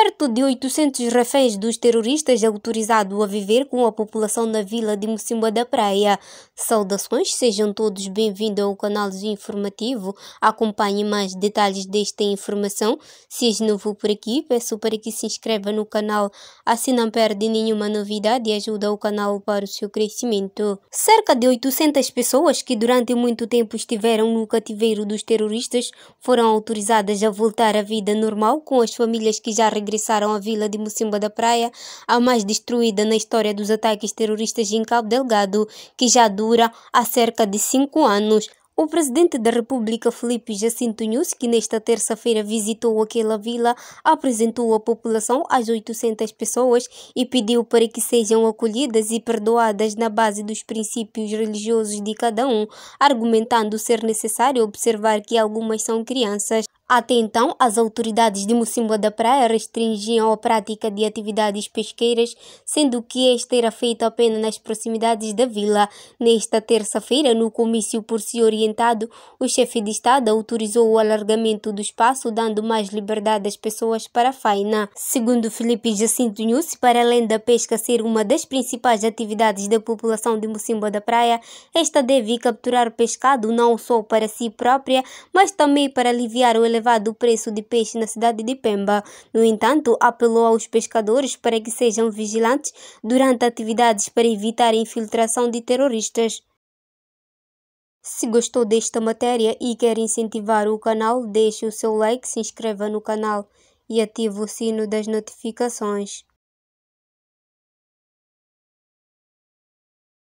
Perto de 800 reféns dos terroristas autorizado a viver com a população na vila de Mocimba da Praia. Saudações, sejam todos bem-vindos ao canal informativo. Acompanhe mais detalhes desta informação. Se és novo por aqui, peço para que se inscreva no canal. Assim não perde nenhuma novidade e ajuda o canal para o seu crescimento. Cerca de 800 pessoas que durante muito tempo estiveram no cativeiro dos terroristas foram autorizadas a voltar à vida normal com as famílias que já regressaram regressaram a vila de Mocimba da Praia, a mais destruída na história dos ataques terroristas em Cabo Delgado, que já dura há cerca de cinco anos. O presidente da República, Felipe Jacinto Nunes, que nesta terça-feira visitou aquela vila, apresentou à população as 800 pessoas e pediu para que sejam acolhidas e perdoadas na base dos princípios religiosos de cada um, argumentando ser necessário observar que algumas são crianças. Até então, as autoridades de Mocimboa da Praia restringiam a prática de atividades pesqueiras, sendo que esta era feita apenas nas proximidades da vila. Nesta terça-feira, no comício por si orientado, o chefe de Estado autorizou o alargamento do espaço, dando mais liberdade às pessoas para a faina. Segundo Felipe Jacinto Nunes, para além da pesca ser uma das principais atividades da população de Mocimboa da Praia, esta deve capturar pescado não só para si própria, mas também para aliviar o elevado o preço de peixe na cidade de Pemba. No entanto, apelou aos pescadores para que sejam vigilantes durante atividades para evitar a infiltração de terroristas. Se gostou desta matéria e quer incentivar o canal, deixe o seu like, se inscreva no canal e ative o sino das notificações.